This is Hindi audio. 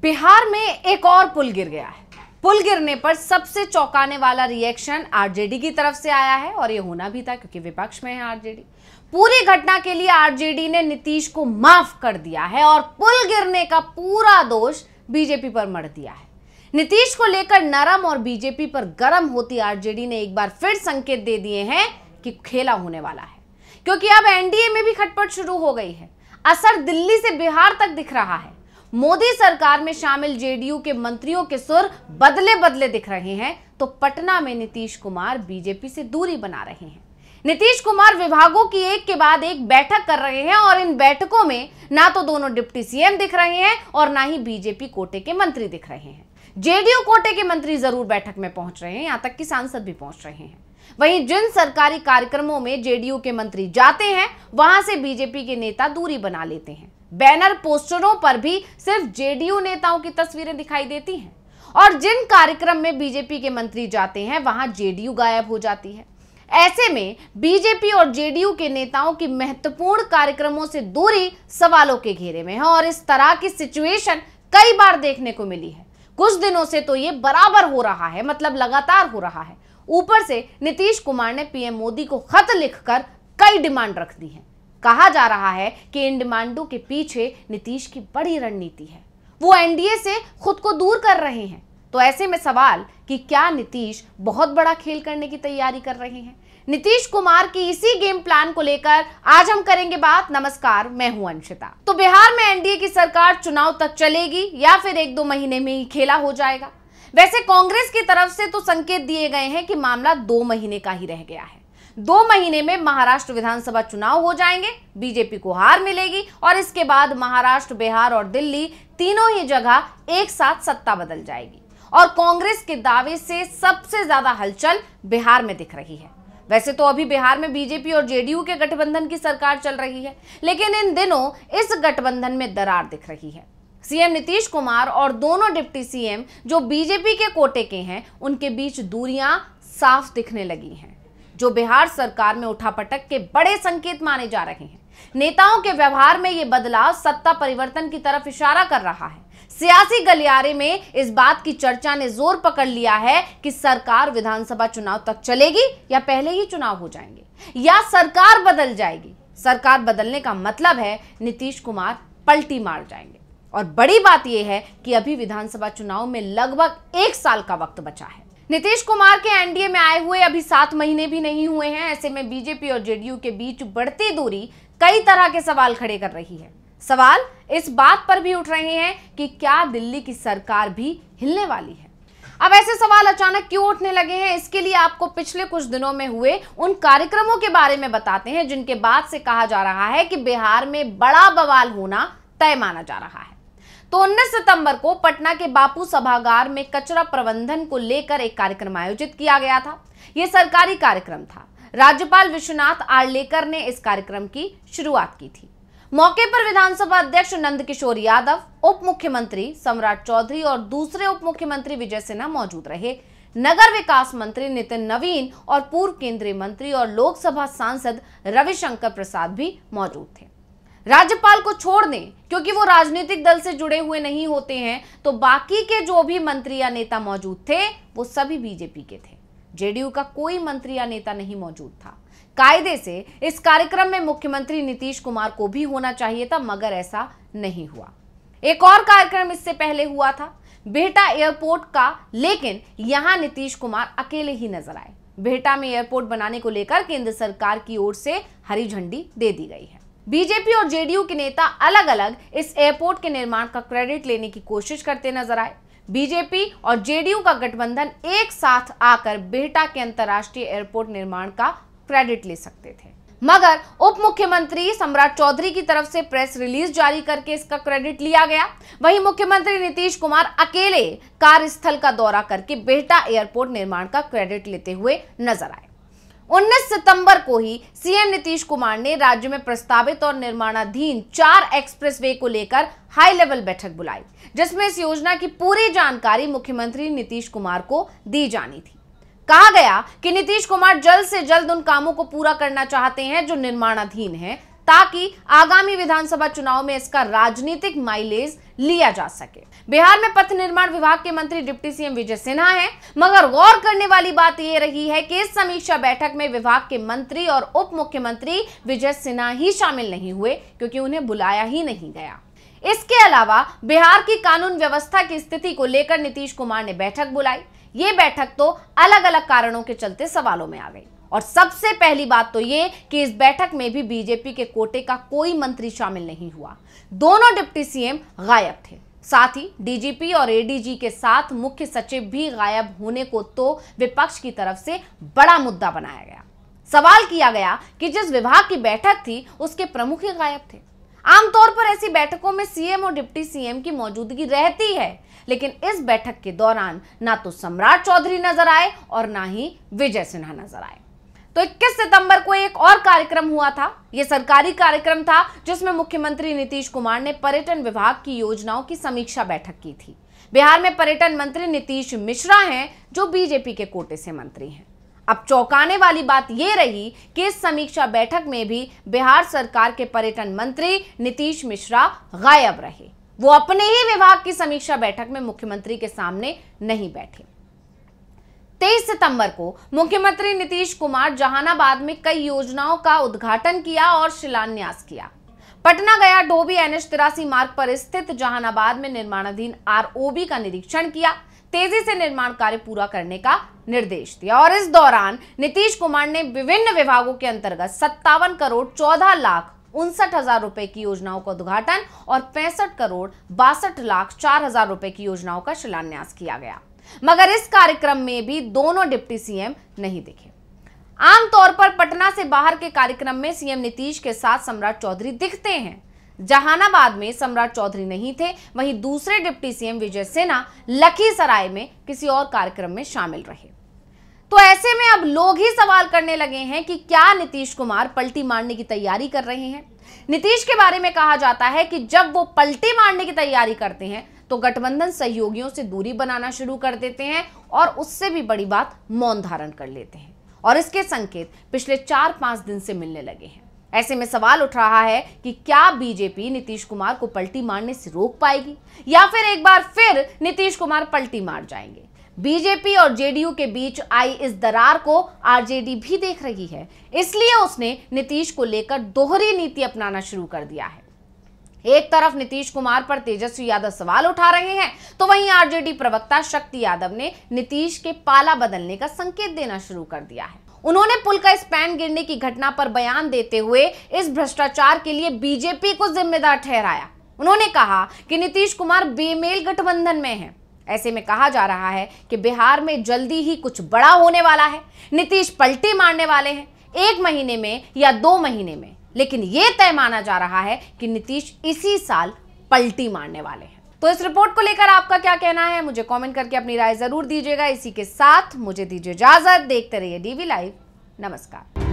बिहार में एक और पुल गिर गया है पुल गिरने पर सबसे चौंकाने वाला रिएक्शन आरजेडी की तरफ से आया है और यह होना भी था क्योंकि विपक्ष में है आरजेडी पूरी घटना के लिए आरजेडी ने नीतीश को माफ कर दिया है और पुल गिरने का पूरा दोष बीजेपी पर मर दिया है नीतीश को लेकर नरम और बीजेपी पर गर्म होती आरजेडी ने एक बार फिर संकेत दे दिए हैं कि खेला होने वाला है क्योंकि अब एनडीए में भी खटपट शुरू हो गई है असर दिल्ली से बिहार तक दिख रहा है मोदी सरकार में शामिल जेडीयू के मंत्रियों के सुर बदले बदले दिख रहे हैं तो पटना में नीतीश कुमार बीजेपी से दूरी बना रहे हैं नीतीश कुमार विभागों की एक के बाद एक बैठक कर रहे हैं और इन बैठकों में ना तो दोनों डिप्टी सीएम दिख रहे हैं और ना ही बीजेपी कोटे के मंत्री दिख रहे हैं जेडीयू कोटे के मंत्री जरूर बैठक में पहुंच रहे हैं यहां तक कि सांसद भी पहुंच रहे हैं वहीं जिन सरकारी कार्यक्रमों में जेडीयू के मंत्री जाते हैं वहां से बीजेपी के नेता दूरी बना लेते हैं बैनर पोस्टरों पर भी सिर्फ जेडीयू नेताओं की तस्वीरें दिखाई देती हैं और जिन कार्यक्रम में बीजेपी के मंत्री जाते हैं वहां जेडीयू गायब हो जाती है ऐसे में बीजेपी और जेडीयू के नेताओं की महत्वपूर्ण कार्यक्रमों से दूरी सवालों के घेरे में है और इस तरह की सिचुएशन कई बार देखने को मिली है कुछ दिनों से तो ये बराबर हो रहा है मतलब लगातार हो रहा है ऊपर से नीतीश कुमार ने पीएम मोदी को खत लिखकर कई डिमांड रख दी है कहा जा रहा है कि इन डिमांडों के पीछे नीतीश की बड़ी रणनीति है वो एनडीए से खुद को दूर कर रहे हैं तो ऐसे में सवाल कि क्या नीतीश बहुत बड़ा खेल करने की तैयारी कर रहे हैं नीतीश कुमार की इसी गेम प्लान को लेकर आज हम करेंगे बात नमस्कार मैं हूं अंशिता तो बिहार में एनडीए की सरकार चुनाव तक चलेगी या फिर एक दो महीने में ही खेला हो जाएगा वैसे कांग्रेस की तरफ से तो संकेत दिए गए हैं कि मामला दो महीने का ही रह गया है दो महीने में महाराष्ट्र विधानसभा चुनाव हो जाएंगे बीजेपी को हार मिलेगी और इसके बाद महाराष्ट्र बिहार और दिल्ली तीनों ही जगह एक साथ सत्ता बदल जाएगी और कांग्रेस के दावे से सबसे ज्यादा हलचल बिहार में दिख रही है वैसे तो अभी बिहार में बीजेपी और जेडीयू के गठबंधन की सरकार चल रही है लेकिन इन दिनों इस गठबंधन में दरार दिख रही है सीएम नीतीश कुमार और दोनों डिप्टी सीएम जो बीजेपी के कोटे के हैं उनके बीच दूरियां साफ दिखने लगी हैं जो बिहार सरकार में उठापटक के बड़े संकेत माने जा रहे हैं नेताओं के व्यवहार में यह बदलाव सत्ता परिवर्तन की तरफ इशारा कर रहा है सियासी गलियारे में इस बात की चर्चा ने जोर पकड़ लिया है कि सरकार विधानसभा चुनाव तक चलेगी या पहले ही चुनाव हो जाएंगे या सरकार बदल जाएगी सरकार बदलने का मतलब है नीतीश कुमार पलटी मार जाएंगे और बड़ी बात यह है कि अभी विधानसभा चुनाव में लगभग एक साल का वक्त बचा है नीतीश कुमार के एनडीए में आए हुए अभी सात महीने भी नहीं हुए हैं ऐसे में बीजेपी और जेडीयू के बीच बढ़ती दूरी कई तरह के सवाल खड़े कर रही है सवाल इस बात पर भी उठ रहे हैं कि क्या दिल्ली की सरकार भी हिलने वाली है अब ऐसे सवाल अचानक क्यों उठने लगे हैं इसके लिए आपको पिछले कुछ दिनों में हुए उन कार्यक्रमों के बारे में बताते हैं जिनके बाद से कहा जा रहा है कि बिहार में बड़ा बवाल होना तय माना जा रहा है तो उन्नीस सितंबर को पटना के बापू सभागार में कचरा प्रबंधन को लेकर एक कार्यक्रम आयोजित किया गया था यह सरकारी कार्यक्रम था राज्यपाल विश्वनाथ आर्लेकर ने इस कार्यक्रम की शुरुआत की थी मौके पर विधानसभा अध्यक्ष नंदकिशोर यादव उप मुख्यमंत्री सम्राट चौधरी और दूसरे उप मुख्यमंत्री विजय सिन्हा मौजूद रहे नगर विकास मंत्री नितिन नवीन और पूर्व केंद्रीय मंत्री और लोकसभा सांसद रविशंकर प्रसाद भी मौजूद थे राज्यपाल को छोड़ दें क्योंकि वो राजनीतिक दल से जुड़े हुए नहीं होते हैं तो बाकी के जो भी मंत्री या नेता मौजूद थे वो सभी बीजेपी के थे जेडीयू का कोई मंत्री या नेता नहीं मौजूद था कायदे से इस कार्यक्रम में मुख्यमंत्री नीतीश कुमार को भी होना चाहिए था मगर ऐसा नहीं हुआ एक और कार्यक्रम इससे पहले हुआ था बेहटा एयरपोर्ट का लेकिन यहां नीतीश कुमार अकेले ही नजर आए बेहटा में एयरपोर्ट बनाने को लेकर केंद्र सरकार की ओर से हरी झंडी दे दी गई है बीजेपी और जेडीयू के नेता अलग अलग इस एयरपोर्ट के निर्माण का क्रेडिट लेने की कोशिश करते नजर आए बीजेपी और जेडीयू का गठबंधन एक साथ आकर बेहटा के अंतर्राष्ट्रीय एयरपोर्ट निर्माण का क्रेडिट ले सकते थे मगर उप मुख्यमंत्री सम्राट चौधरी की तरफ से प्रेस रिलीज जारी करके इसका क्रेडिट लिया गया वहीं मुख्यमंत्री नीतीश कुमार अकेले कार्यस्थल का दौरा करके बेहटा एयरपोर्ट निर्माण का क्रेडिट लेते हुए नजर आए 19 सितंबर को ही सीएम नीतीश कुमार ने राज्य में प्रस्तावित और निर्माणाधीन चार एक्सप्रेसवे को लेकर हाई लेवल बैठक बुलाई जिसमें इस योजना की पूरी जानकारी मुख्यमंत्री नीतीश कुमार को दी जानी थी कहा गया कि नीतीश कुमार जल्द से जल्द उन कामों को पूरा करना चाहते हैं जो निर्माणाधीन हैं ताकि आगामी विधानसभा चुनाव में इसका राजनीतिक माइलेज लिया जा सके बिहार में पथ निर्माण विभाग के मंत्री डिप्टी सीएम विजय सिन्हा हैं मगर गौर करने वाली बात यह रही है कि इस समीक्षा बैठक में विभाग के मंत्री और उप मुख्यमंत्री विजय सिन्हा ही शामिल नहीं हुए क्योंकि उन्हें बुलाया ही नहीं गया इसके अलावा बिहार की कानून व्यवस्था की स्थिति को लेकर नीतीश कुमार ने बैठक बुलाई ये बैठक तो अलग अलग कारणों के चलते सवालों में आ गई और सबसे पहली बात तो ये कि इस बैठक में भी बीजेपी के कोटे का कोई मंत्री शामिल नहीं हुआ दोनों डिप्टी सीएम गायब थे साथ ही डीजीपी और एडीजी के साथ मुख्य सचिव भी गायब होने को तो विपक्ष की तरफ से बड़ा मुद्दा बनाया गया सवाल किया गया कि जिस विभाग की बैठक थी उसके प्रमुख ही गायब थे आमतौर पर ऐसी बैठकों में सीएम और डिप्टी सीएम की मौजूदगी रहती है लेकिन इस बैठक के दौरान ना तो सम्राट चौधरी नजर आए और ना ही विजय सिन्हा नजर आए तो 21 सितंबर को एक और कार्यक्रम हुआ था यह सरकारी कार्यक्रम था जिसमें मुख्यमंत्री नीतीश कुमार ने पर्यटन विभाग की योजनाओं की समीक्षा बैठक की थी बिहार में पर्यटन मंत्री नीतीश मिश्रा हैं जो बीजेपी के कोटे से मंत्री हैं अब चौंकाने वाली बात यह रही कि इस समीक्षा बैठक में भी बिहार सरकार के पर्यटन मंत्री नीतीश मिश्रा गायब रहे वो अपने ही विभाग की समीक्षा बैठक में मुख्यमंत्री के सामने नहीं बैठे 23 सितंबर को मुख्यमंत्री नीतीश कुमार जहानाबाद में कई योजनाओं का उद्घाटन किया और शिलान्यास किया पटना गया डोबी एन एच तिरासी मार्ग पर स्थित जहानाबाद में निर्माणाधीन आरओबी का निरीक्षण किया तेजी से निर्माण कार्य पूरा करने का निर्देश दिया और इस दौरान नीतीश कुमार ने विभिन्न विभागों के अंतर्गत सत्तावन करोड़ चौदह लाख उनसठ हजार रुपए की योजनाओं का उद्घाटन और पैंसठ करोड़ बासठ लाख चार हजार रुपए की योजनाओं का शिलान्यास किया गया मगर इस कार्यक्रम में भी दोनों डिप्टी सीएम नहीं दिखे आमतौर पर पटना से बाहर के कार्यक्रम में सीएम नीतीश के साथ सम्राट चौधरी दिखते हैं जहानाबाद में सम्राट चौधरी नहीं थे वहीं दूसरे डिप्टी सीएम विजय सेना लखीसराय में किसी और कार्यक्रम में शामिल रहे तो ऐसे में अब लोग ही सवाल करने लगे हैं कि क्या नीतीश कुमार पलटी मारने की तैयारी कर रहे हैं नीतीश के बारे में कहा जाता है कि जब वो पलटी मारने की तैयारी करते हैं तो गठबंधन सहयोगियों से दूरी बनाना शुरू कर देते हैं और उससे भी बड़ी बात मौन धारण कर लेते हैं और इसके संकेत पिछले चार पांच दिन से मिलने लगे हैं ऐसे में सवाल उठ रहा है कि क्या बीजेपी नीतीश कुमार को पलटी मारने से रोक पाएगी या फिर एक बार फिर नीतीश कुमार पलटी मार जाएंगे बीजेपी और जेडीयू के बीच आई इस दरार को आरजेडी भी देख रही है इसलिए उसने नीतीश को लेकर दोहरी नीति अपनाना शुरू कर दिया है एक तरफ नीतीश कुमार पर तेजस्वी यादव सवाल उठा रहे हैं तो वहीं आरजेडी प्रवक्ता शक्ति यादव ने नीतीश के पाला बदलने का संकेत देना शुरू कर दिया है उन्होंने पुल का स्पैन गिरने की घटना पर बयान देते हुए इस भ्रष्टाचार के लिए बीजेपी को जिम्मेदार ठहराया उन्होंने कहा कि नीतीश कुमार बेमेल गठबंधन में है ऐसे में कहा जा रहा है कि बिहार में जल्दी ही कुछ बड़ा होने वाला है नीतीश पलटी मारने वाले हैं एक महीने में या दो महीने में लेकिन यह तय माना जा रहा है कि नीतीश इसी साल पलटी मारने वाले हैं तो इस रिपोर्ट को लेकर आपका क्या कहना है मुझे कमेंट करके अपनी राय जरूर दीजिएगा इसी के साथ मुझे दीजिए इजाजत देखते रहिए डीवी लाइव नमस्कार